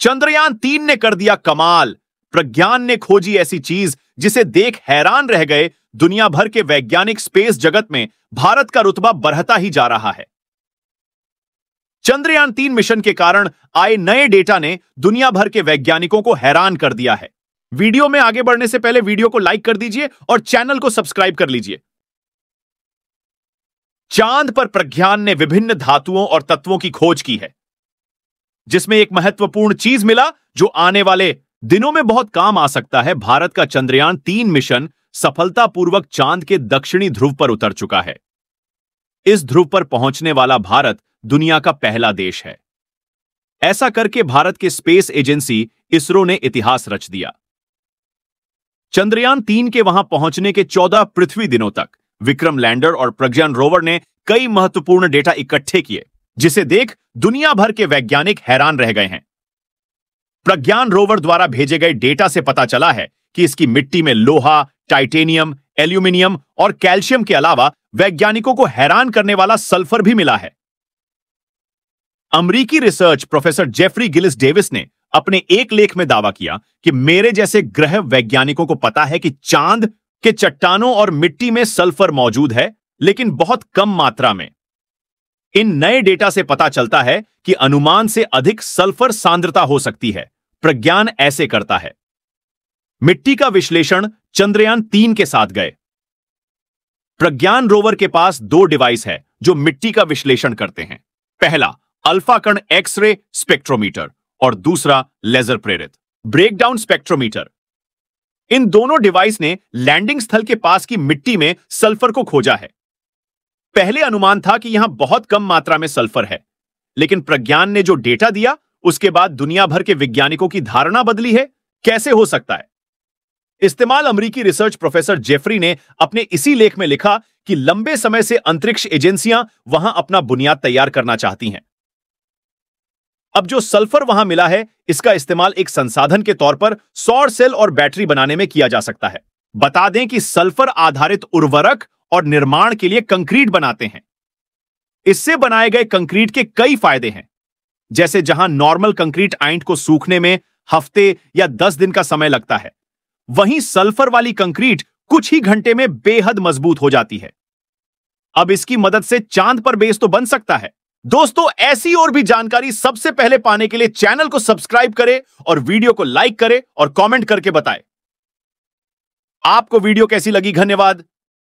चंद्रयान तीन ने कर दिया कमाल प्रज्ञान ने खोजी ऐसी चीज जिसे देख हैरान रह गए दुनिया भर के वैज्ञानिक स्पेस जगत में भारत का रुतबा बढ़ता ही जा रहा है चंद्रयान तीन मिशन के कारण आए नए डेटा ने दुनिया भर के वैज्ञानिकों को हैरान कर दिया है वीडियो में आगे बढ़ने से पहले वीडियो को लाइक कर दीजिए और चैनल को सब्सक्राइब कर लीजिए चांद पर प्रज्ञान ने विभिन्न धातुओं और तत्वों की खोज की है जिसमें एक महत्वपूर्ण चीज मिला जो आने वाले दिनों में बहुत काम आ सकता है भारत का चंद्रयान तीन मिशन सफलतापूर्वक चांद के दक्षिणी ध्रुव पर उतर चुका है इस ध्रुव पर पहुंचने वाला भारत दुनिया का पहला देश है ऐसा करके भारत के स्पेस एजेंसी इसरो ने इतिहास रच दिया चंद्रयान तीन के वहां पहुंचने के चौदह पृथ्वी दिनों तक विक्रम लैंडर और प्रज्ञान रोवर ने कई महत्वपूर्ण डेटा इकट्ठे किए जिसे देख दुनिया भर के वैज्ञानिक हैरान रह गए हैं प्रज्ञान रोवर द्वारा भेजे गए डेटा से पता चला है कि इसकी मिट्टी में लोहा टाइटेनियम एल्यूमिनियम और कैल्शियम के अलावा वैज्ञानिकों को हैरान करने वाला सल्फर भी मिला है अमरीकी research professor Jeffrey Gillis Davis ने अपने एक लेख में दावा किया कि मेरे जैसे ग्रह वैज्ञानिकों को पता है कि चांद के चट्टानों और मिट्टी में सल्फर मौजूद है लेकिन बहुत कम मात्रा में इन नए डेटा से पता चलता है कि अनुमान से अधिक सल्फर सांद्रता हो सकती है प्रज्ञान ऐसे करता है मिट्टी का विश्लेषण चंद्रयान तीन के साथ गए प्रज्ञान रोवर के पास दो डिवाइस है जो मिट्टी का विश्लेषण करते हैं पहला अल्फा कण एक्सरे स्पेक्ट्रोमीटर और दूसरा लेजर प्रेरित ब्रेकडाउन स्पेक्ट्रोमीटर इन दोनों डिवाइस ने लैंडिंग स्थल के पास की मिट्टी में सल्फर को खोजा है पहले अनुमान था कि यहां बहुत कम मात्रा में सल्फर है लेकिन प्रज्ञान ने जो डेटा दिया उसके बाद दुनिया भर के वैज्ञानिकों की धारणा बदली है कैसे हो सकता है इस्तेमाल अमरीकी रिसर्च प्रोफेसर जेफरी ने अपने इसी लेख में लिखा कि लंबे समय से अंतरिक्ष एजेंसियां वहां अपना बुनियाद तैयार करना चाहती हैं अब जो सल्फर वहां मिला है इसका इस्तेमाल एक संसाधन के तौर पर सौर सेल और बैटरी बनाने में किया जा सकता है बता दें कि सल्फर आधारित उर्वरक और निर्माण के लिए कंक्रीट बनाते हैं इससे बनाए गए कंक्रीट के कई फायदे हैं जैसे जहां नॉर्मल कंक्रीट आइंट को सूखने में हफ्ते या दस दिन का समय लगता है वहीं सल्फर वाली कंक्रीट कुछ ही घंटे में बेहद मजबूत हो जाती है अब इसकी मदद से चांद पर बेस तो बन सकता है दोस्तों ऐसी और भी जानकारी सबसे पहले पाने के लिए चैनल को सब्सक्राइब करें और वीडियो को लाइक करें और कमेंट करके बताएं आपको वीडियो कैसी लगी धन्यवाद